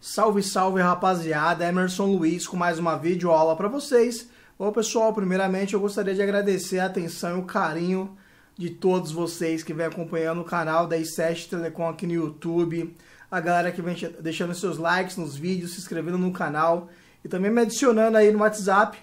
Salve, salve rapaziada, Emerson Luiz com mais uma vídeo aula para vocês. Bom pessoal, primeiramente eu gostaria de agradecer a atenção e o carinho de todos vocês que vem acompanhando o canal da i7 Telecom aqui no YouTube, a galera que vem deixando seus likes nos vídeos, se inscrevendo no canal e também me adicionando aí no WhatsApp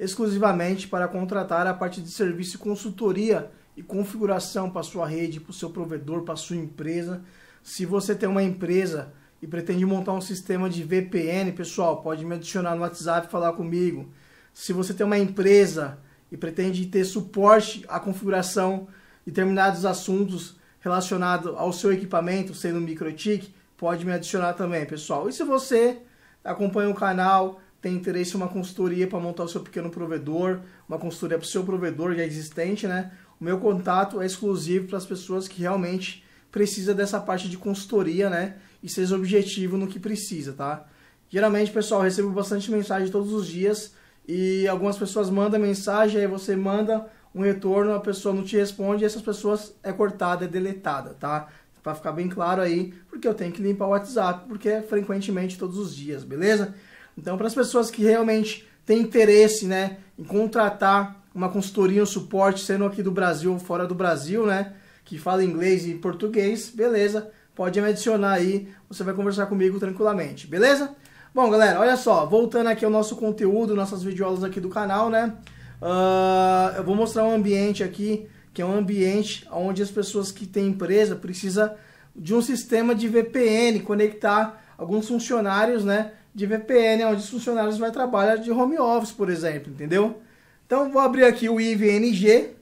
exclusivamente para contratar a parte de serviço e consultoria e configuração para sua rede, para o seu provedor, para sua empresa. Se você tem uma empresa e pretende montar um sistema de VPN, pessoal, pode me adicionar no WhatsApp e falar comigo. Se você tem uma empresa e pretende ter suporte à configuração de determinados assuntos relacionados ao seu equipamento, sendo MicroTik, pode me adicionar também, pessoal. E se você acompanha o canal, tem interesse em uma consultoria para montar o seu pequeno provedor, uma consultoria para o seu provedor já existente, né? O meu contato é exclusivo para as pessoas que realmente precisam dessa parte de consultoria, né? e seja objetivo no que precisa, tá? Geralmente, pessoal, recebo bastante mensagem todos os dias e algumas pessoas mandam mensagem, aí você manda um retorno, a pessoa não te responde e essas pessoas é cortada, é deletada, tá? Para ficar bem claro aí, porque eu tenho que limpar o WhatsApp, porque é frequentemente todos os dias, beleza? Então, para as pessoas que realmente têm interesse, né, em contratar uma consultoria, um suporte, sendo aqui do Brasil ou fora do Brasil, né, que fala inglês e português, beleza? pode me adicionar aí, você vai conversar comigo tranquilamente, beleza? Bom, galera, olha só, voltando aqui ao nosso conteúdo, nossas videoaulas aqui do canal, né? Uh, eu vou mostrar um ambiente aqui, que é um ambiente onde as pessoas que têm empresa precisa de um sistema de VPN, conectar alguns funcionários, né? De VPN, onde os funcionários vai trabalhar de home office, por exemplo, entendeu? Então, vou abrir aqui o IVNG,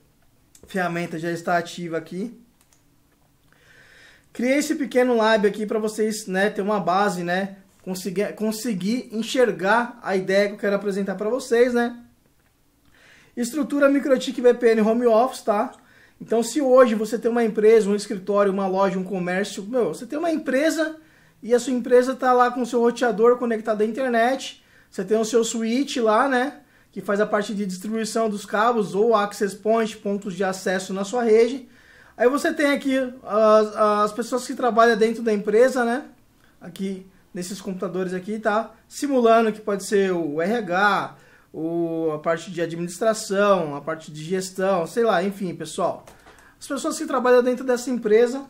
ferramenta já está ativa aqui, Criei esse pequeno lab aqui para vocês, né, ter uma base, né, conseguir, conseguir enxergar a ideia que eu quero apresentar para vocês, né? Estrutura Microtik VPN Home Office, tá? Então, se hoje você tem uma empresa, um escritório, uma loja, um comércio, meu, você tem uma empresa e a sua empresa está lá com o seu roteador conectado à internet, você tem o seu switch lá, né? Que faz a parte de distribuição dos cabos ou access point, pontos de acesso na sua rede. Aí você tem aqui as, as pessoas que trabalham dentro da empresa, né? Aqui nesses computadores aqui, tá? Simulando que pode ser o RH, o, a parte de administração, a parte de gestão, sei lá, enfim, pessoal. As pessoas que trabalham dentro dessa empresa.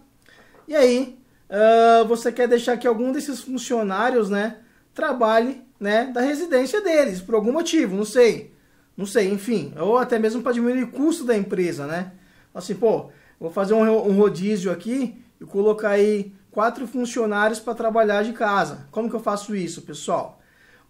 E aí, uh, você quer deixar que algum desses funcionários, né, trabalhe, né, da residência deles, por algum motivo, não sei. Não sei, enfim. Ou até mesmo para diminuir o custo da empresa, né? Assim, pô, Vou fazer um, um rodízio aqui e colocar aí quatro funcionários para trabalhar de casa. Como que eu faço isso, pessoal?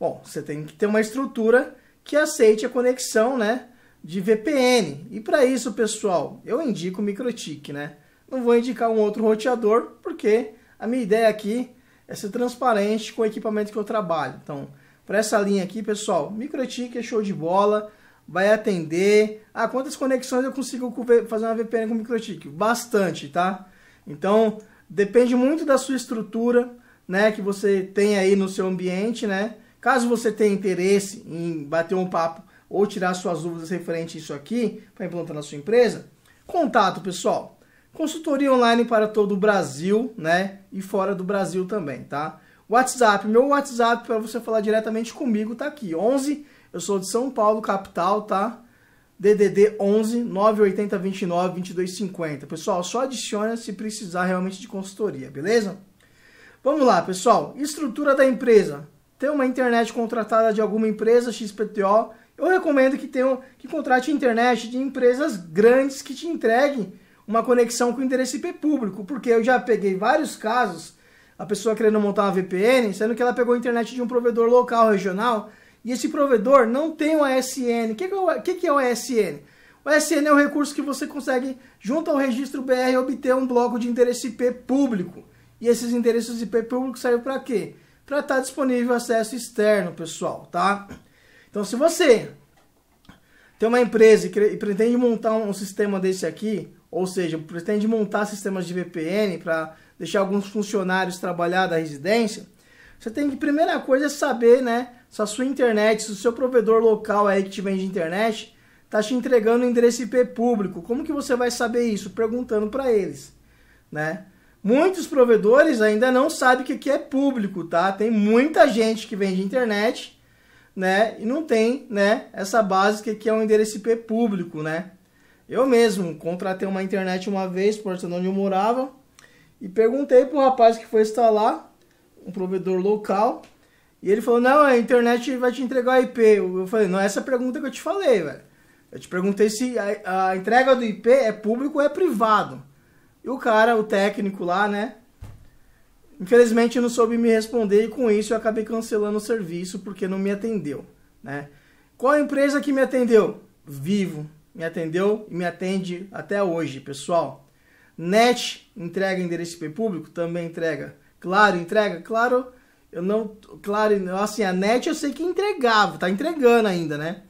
Bom, você tem que ter uma estrutura que aceite a conexão, né, de VPN. E para isso, pessoal, eu indico o MikroTik, né? Não vou indicar um outro roteador, porque a minha ideia aqui é ser transparente com o equipamento que eu trabalho. Então, para essa linha aqui, pessoal, MikroTik é show de bola vai atender. Ah, quantas conexões eu consigo fazer uma VPN com microtik? Bastante, tá? Então, depende muito da sua estrutura, né, que você tem aí no seu ambiente, né? Caso você tenha interesse em bater um papo ou tirar suas dúvidas referente a isso aqui para implantar na sua empresa, contato, pessoal. Consultoria online para todo o Brasil, né? E fora do Brasil também, tá? WhatsApp, meu WhatsApp para você falar diretamente comigo tá aqui, 11 eu sou de São Paulo, capital, tá? DDD 11 980 29 2250. Pessoal, só adiciona se precisar realmente de consultoria, beleza? Vamos lá, pessoal. Estrutura da empresa. Tem uma internet contratada de alguma empresa, XPTO. Eu recomendo que tenham que contrate internet de empresas grandes que te entreguem uma conexão com o endereço IP público, porque eu já peguei vários casos, a pessoa querendo montar uma VPN, sendo que ela pegou a internet de um provedor local regional e esse provedor não tem o ASN. É o que, que, é o ASN? O ASN é o recurso que você consegue, junto ao registro BR, obter um bloco de endereço IP público. E esses endereços IP públicos servem para quê? Para estar tá disponível acesso externo, pessoal, tá? Então, se você tem uma empresa e pretende montar um sistema desse aqui, ou seja, pretende montar sistemas de VPN para deixar alguns funcionários trabalhar da residência, você tem que, primeira coisa, é saber, né? Se a sua internet, se o seu provedor local aí que te vende internet, tá te entregando um endereço IP público. Como que você vai saber isso? Perguntando para eles, né? Muitos provedores ainda não sabem que é público, tá? Tem muita gente que vende internet, né? E não tem, né? Essa base que é um endereço IP público, né? Eu mesmo contratei uma internet uma vez, por onde eu morava, e perguntei pro rapaz que foi instalar, um provedor local. E ele falou, não, a internet vai te entregar o IP. Eu falei, não é essa pergunta que eu te falei, velho. Eu te perguntei se a, a, entrega do IP é público ou é privado. E o cara, o técnico lá, né? Infelizmente não soube me responder e com isso eu acabei cancelando o serviço porque não me atendeu, né? Qual a empresa que me atendeu? Vivo. Me atendeu e me atende até hoje, pessoal. NET entrega endereço IP público? Também entrega. Claro, entrega? Claro, eu não. Claro, assim, a net eu sei que entregava, tá entregando ainda, né?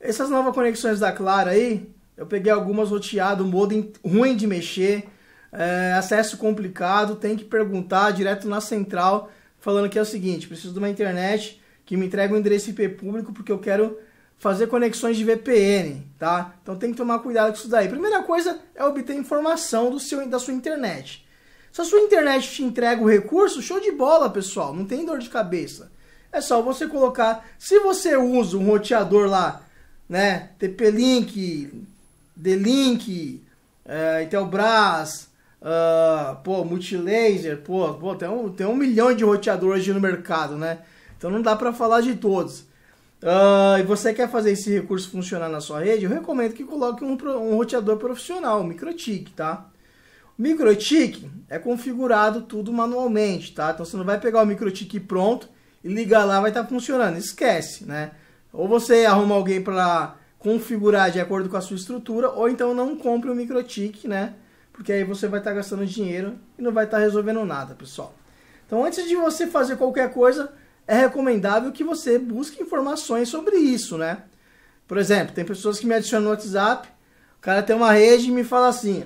Essas novas conexões da Claro aí, eu peguei algumas roteado, modem ruim de mexer, é, acesso complicado, tem que perguntar direto na central, falando que é o seguinte: preciso de uma internet que me entregue um endereço IP público porque eu quero fazer conexões de VPN, tá? Então tem que tomar cuidado com isso daí. Primeira coisa é obter informação do seu, da sua internet. Se a sua internet te entrega o recurso, show de bola, pessoal. Não tem dor de cabeça. É só você colocar. Se você usa um roteador lá, né? TP-Link, D-Link, é, Intelbras, uh, pô, Multilaser, pô, pô tem, um, tem um milhão de roteadores hoje no mercado, né? Então não dá para falar de todos. Uh, e você quer fazer esse recurso funcionar na sua rede, eu recomendo que coloque um, um roteador profissional, um MikroTik, tá? Microtik é configurado tudo manualmente, tá? Então você não vai pegar o Microtik pronto e ligar lá vai estar tá funcionando, esquece, né? Ou você arruma alguém para configurar de acordo com a sua estrutura, ou então não compre o Microtik, né? Porque aí você vai estar tá gastando dinheiro e não vai estar tá resolvendo nada, pessoal. Então antes de você fazer qualquer coisa, é recomendável que você busque informações sobre isso, né? Por exemplo, tem pessoas que me adicionam no WhatsApp, o cara tem uma rede e me fala assim: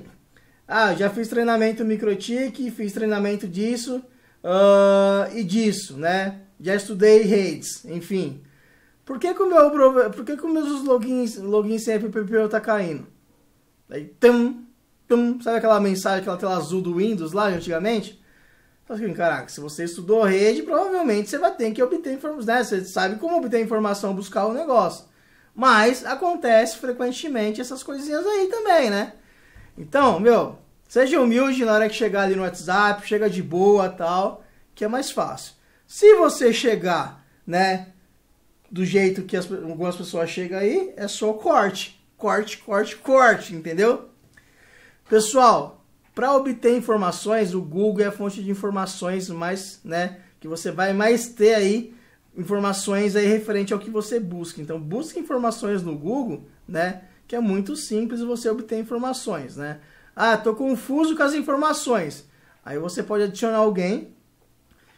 ah, já fiz treinamento microtique, fiz treinamento disso uh, e disso, né? Já estudei redes, enfim. Por que, que o meu por que, que meus logins, login CMPPO tá caindo? Aí, tum, tum, sabe aquela mensagem, aquela tela azul do Windows lá antigamente? Assim, caraca, se você estudou rede, provavelmente você vai ter que obter informação, né? Você sabe como obter informação, buscar o negócio. Mas acontece frequentemente essas coisinhas aí também, né? Então, meu, seja humilde na hora que chegar ali no WhatsApp, chega de boa tal, que é mais fácil. Se você chegar, né, do jeito que as, algumas pessoas chegam aí, é só corte. Corte, corte, corte, entendeu? Pessoal, para obter informações, o Google é a fonte de informações mais, né, que você vai mais ter aí informações aí referente ao que você busca. Então, busque informações no Google, né? que é muito simples você obter informações, né? Ah, tô confuso com as informações. Aí você pode adicionar alguém,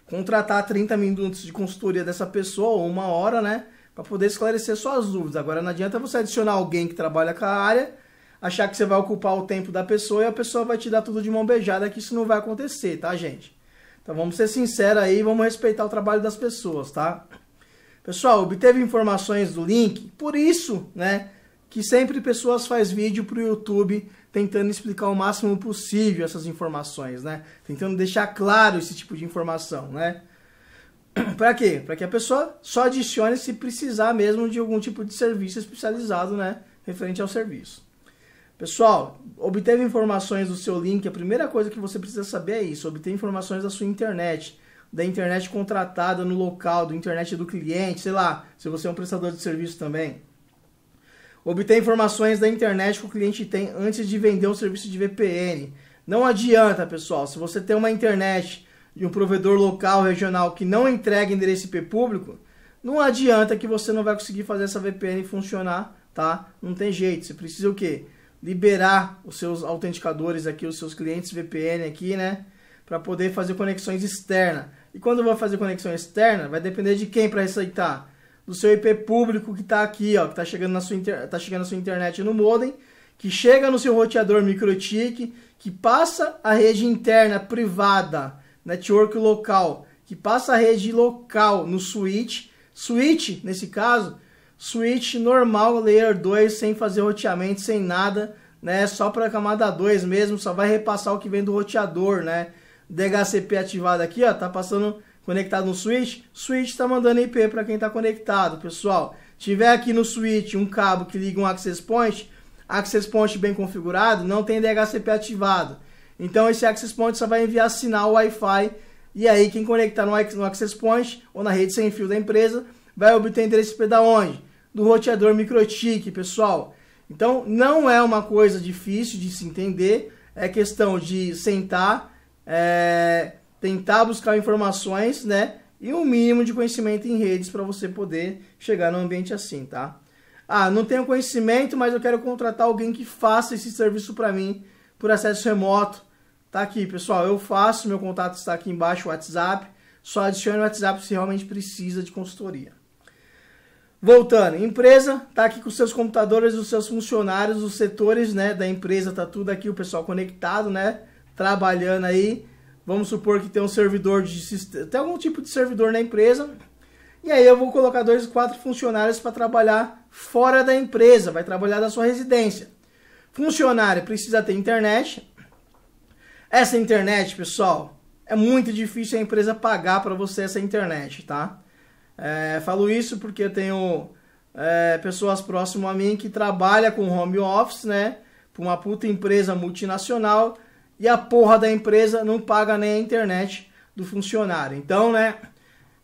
contratar 30 minutos de consultoria dessa pessoa, ou uma hora, né? Para poder esclarecer suas dúvidas. Agora não adianta você adicionar alguém que trabalha com a área, achar que você vai ocupar o tempo da pessoa e a pessoa vai te dar tudo de mão beijada, que isso não vai acontecer, tá, gente? Então vamos ser sinceros aí, vamos respeitar o trabalho das pessoas, tá? Pessoal, obteve informações do link, por isso, né? que sempre pessoas faz vídeo para o YouTube tentando explicar o máximo possível essas informações, né? Tentando deixar claro esse tipo de informação, né? Para quê? Para que a pessoa só adicione se precisar mesmo de algum tipo de serviço especializado, né? Referente ao serviço. Pessoal, obter informações do seu link, a primeira coisa que você precisa saber é isso, obter informações da sua internet, da internet contratada no local, do internet do cliente, sei lá, se você é um prestador de serviço também. Obter informações da internet que o cliente tem antes de vender um serviço de VPN. Não adianta, pessoal. Se você tem uma internet de um provedor local, regional, que não entrega endereço IP público, não adianta que você não vai conseguir fazer essa VPN funcionar, tá? Não tem jeito. Você precisa o quê? Liberar os seus autenticadores aqui, os seus clientes VPN aqui, né? Para poder fazer conexões externas. E quando vai fazer conexão externa, vai depender de quem para receitar do seu IP público que está aqui, ó, que está chegando, na sua inter... tá chegando na sua internet no modem, que chega no seu roteador MikroTik, que passa a rede interna privada, network local, que passa a rede local no switch, switch nesse caso, switch normal layer 2 sem fazer roteamento, sem nada, né? Só para a camada 2 mesmo, só vai repassar o que vem do roteador, né? DHCP ativado aqui, ó, tá passando conectado no switch, switch está mandando IP para quem está conectado, pessoal. Tiver aqui no switch um cabo que liga um access point, access point bem configurado, não tem DHCP ativado. Então esse access point só vai enviar sinal Wi-Fi e aí quem conectar no access point ou na rede sem fio da empresa vai obter endereço IP da onde? Do roteador MikroTik, pessoal. Então não é uma coisa difícil de se entender, é questão de sentar, é, tentar buscar informações, né? E um mínimo de conhecimento em redes para você poder chegar num ambiente assim, tá? Ah, não tenho conhecimento, mas eu quero contratar alguém que faça esse serviço para mim por acesso remoto. Tá aqui, pessoal, eu faço, meu contato está aqui embaixo, WhatsApp. Só adicione o WhatsApp se realmente precisa de consultoria. Voltando, empresa tá aqui com seus computadores, os seus funcionários, os setores, né, da empresa, tá tudo aqui, o pessoal conectado, né, trabalhando aí. Vamos supor que tem um servidor de tem algum tipo de servidor na empresa. E aí eu vou colocar dois, quatro funcionários para trabalhar fora da empresa, vai trabalhar da sua residência. Funcionário precisa ter internet. Essa internet, pessoal, é muito difícil a empresa pagar para você essa internet, tá? É, falo isso porque eu tenho é, pessoas próximas a mim que trabalham com home office, né? Para uma puta empresa multinacional e a porra da empresa não paga nem a internet do funcionário. Então, né?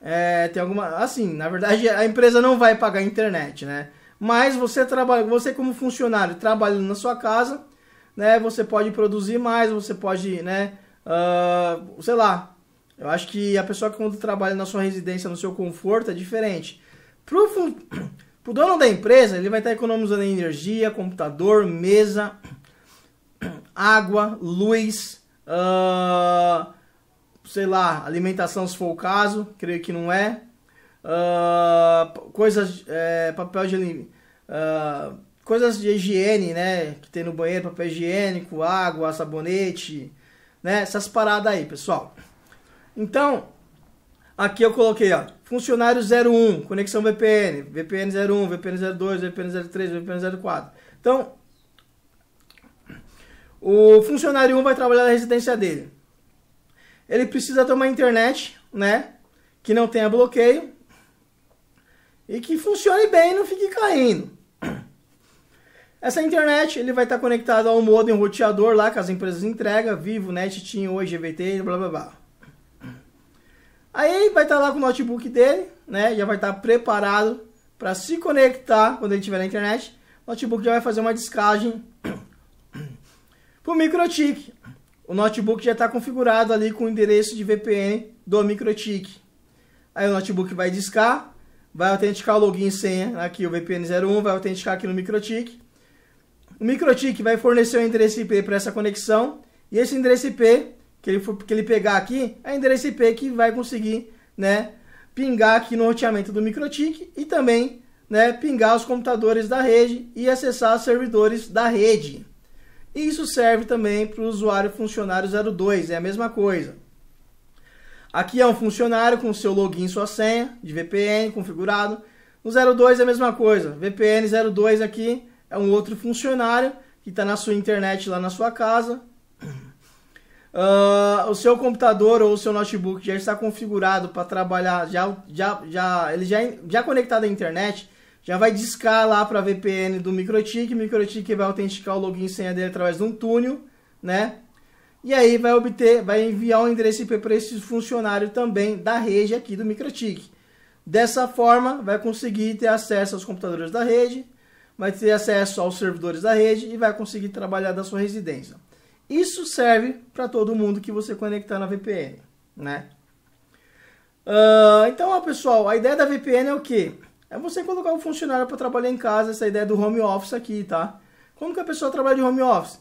É, tem alguma. Assim, na verdade, a empresa não vai pagar a internet, né? Mas você trabalha, você como funcionário trabalhando na sua casa, né? Você pode produzir mais, você pode, né? Uh, sei lá. Eu acho que a pessoa que quando trabalha na sua residência, no seu conforto, é diferente. Pro, pro dono da empresa, ele vai estar economizando energia, computador, mesa, água, luz, uh, sei lá, alimentação se for o caso, creio que não é. Uh, coisas, é, papel de uh, ah, coisas de higiene, né? Que tem no banheiro, papel higiênico, água, sabonete, né? Essas paradas aí, pessoal. Então, aqui eu coloquei, ó, funcionário 01, conexão VPN, VPN 01, VPN 02, VPN 03, VPN 04. Então, o funcionário 1 vai trabalhar na residência dele. Ele precisa ter uma internet, né? Que não tenha bloqueio. E que funcione bem e não fique caindo. Essa internet ele vai estar conectado ao modem roteador lá que as empresas entregam, Vivo, Net, TIM, Oi, GVT, blá blá blá. Aí vai estar lá com o notebook dele, né? Já vai estar preparado para se conectar quando ele tiver na internet. O notebook já vai fazer uma descagem para o MikroTik. O notebook já está configurado ali com o endereço de VPN do MikroTik. Aí o notebook vai discar, vai autenticar o login e senha, aqui o VPN01 vai autenticar aqui no MikroTik. O MikroTik vai fornecer o endereço IP para essa conexão, e esse endereço IP que ele, for, que ele pegar aqui, é o endereço IP que vai conseguir né, pingar aqui no roteamento do MikroTik e também né, pingar os computadores da rede e acessar os servidores da rede. E isso serve também para o usuário funcionário 02, é a mesma coisa. Aqui é um funcionário com seu login e sua senha de VPN configurado. No 02 é a mesma coisa. VPN 02 aqui é um outro funcionário que está na sua internet lá na sua casa. Uh, o seu computador ou o seu notebook já está configurado para trabalhar, já, já, já, ele já, é, já é conectado à internet, já vai discar lá para a VPN do MikroTik, MikroTik vai autenticar o login e senha dele através de um túnel, né? E aí vai obter, vai enviar um endereço IP para esse funcionário também da rede aqui do MikroTik. Dessa forma, vai conseguir ter acesso aos computadores da rede, vai ter acesso aos servidores da rede e vai conseguir trabalhar da sua residência. Isso serve para todo mundo que você conectar na VPN, né? Uh, então, ó, pessoal, a ideia da VPN é o quê? É você colocar o um funcionário para trabalhar em casa, essa ideia do home office aqui, tá? Como que a pessoa trabalha de home office?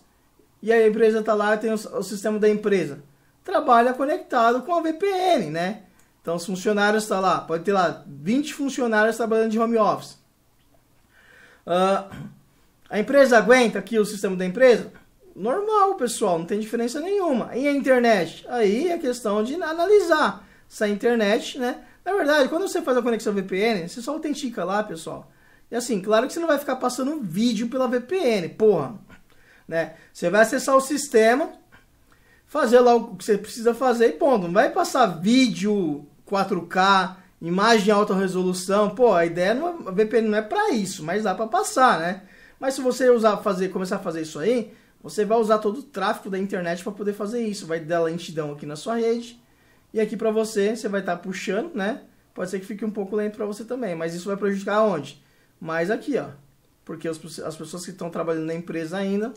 E a empresa está lá, tem o, o sistema da empresa. Trabalha conectado com a VPN, né? Então os funcionários estão tá lá, pode ter lá 20 funcionários trabalhando de home office. Uh, a empresa aguenta aqui o sistema da empresa? Normal, pessoal, não tem diferença nenhuma. E a internet? Aí é questão de analisar se a internet, né? Na é verdade, quando você faz a conexão VPN, você só autentica lá, pessoal. E assim, claro que você não vai ficar passando um vídeo pela VPN, porra. Né? Você vai acessar o sistema, fazer lá o que você precisa fazer e ponto. Não vai passar vídeo 4K, imagem alta resolução. Pô, a ideia não, é, a VPN não é para isso, mas dá para passar, né? Mas se você usar fazer, começar a fazer isso aí, você vai usar todo o tráfego da internet para poder fazer isso. Vai dar lentidão aqui na sua rede e aqui para você, você vai estar tá puxando, né? Pode ser que fique um pouco lento para você também, mas isso vai prejudicar onde? Mais aqui, ó. Porque as, as pessoas que estão trabalhando na empresa ainda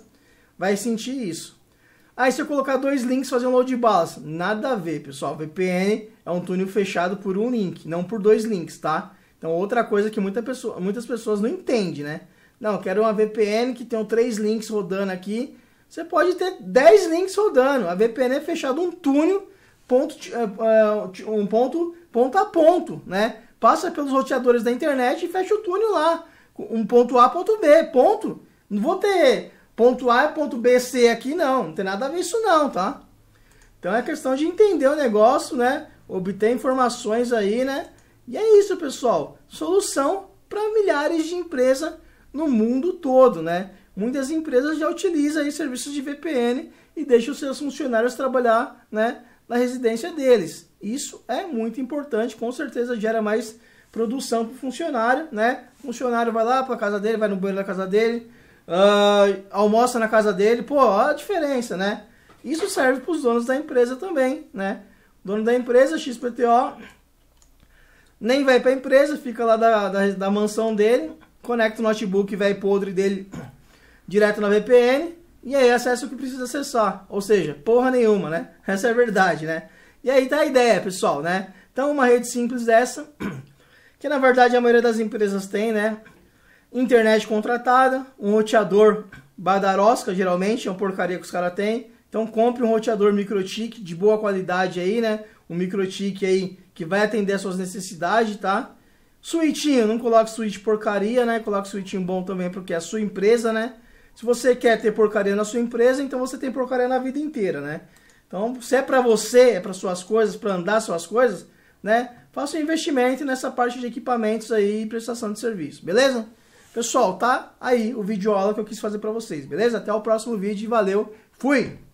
vai sentir isso. Aí se eu colocar dois links fazer um load balas nada a ver, pessoal. VPN é um túnel fechado por um link, não por dois links, tá? Então outra coisa que muita pessoa, muitas pessoas não entendem, né? Não, quero uma VPN que tenha três links rodando aqui. Você pode ter 10 links rodando. A VPN é fechado um túnel ponto, é, é, um ponto, ponto a ponto, né? Passa pelos roteadores da internet e fecha o túnel lá. Um ponto A, ponto B, ponto. Não vou ter ponto A ponto B, C aqui, não. Não tem nada a ver isso não, tá? Então é questão de entender o negócio, né? Obter informações aí, né? E é isso, pessoal. Solução para milhares de empresas no mundo todo, né? Muitas empresas já utilizam aí serviços de VPN e deixam seus funcionários trabalhar, né? na residência deles. Isso é muito importante, com certeza gera mais produção para o funcionário, né? O funcionário vai lá para a casa dele, vai no banheiro da casa dele, uh, almoça na casa dele, pô, olha a diferença, né? Isso serve para os donos da empresa também, né? O dono da empresa, XPTO, nem vai para a empresa, fica lá da, da, da mansão dele, conecta o notebook velho podre dele direto na VPN, e aí acessa o que precisa acessar. Ou seja, porra nenhuma, né? Essa é a verdade, né? E aí tá a ideia, pessoal, né? Então, uma rede simples dessa, que na verdade a maioria das empresas tem, né? Internet contratada, um roteador badarosca, geralmente, é uma porcaria que os caras têm. Então, compre um roteador microtik de boa qualidade aí, né? Um microtik aí que vai atender as suas necessidades, tá? Suitinho, não coloque suíte porcaria, né? Coloque suitinho bom também porque é a sua empresa, né? Se você quer ter porcaria na sua empresa, então você tem porcaria na vida inteira, né? Então, se é para você, é para suas coisas, para andar suas coisas, né? Faça um investimento nessa parte de equipamentos aí e prestação de serviço, beleza? Pessoal, tá aí o vídeo aula que eu quis fazer para vocês, beleza? Até o próximo vídeo e valeu. Fui.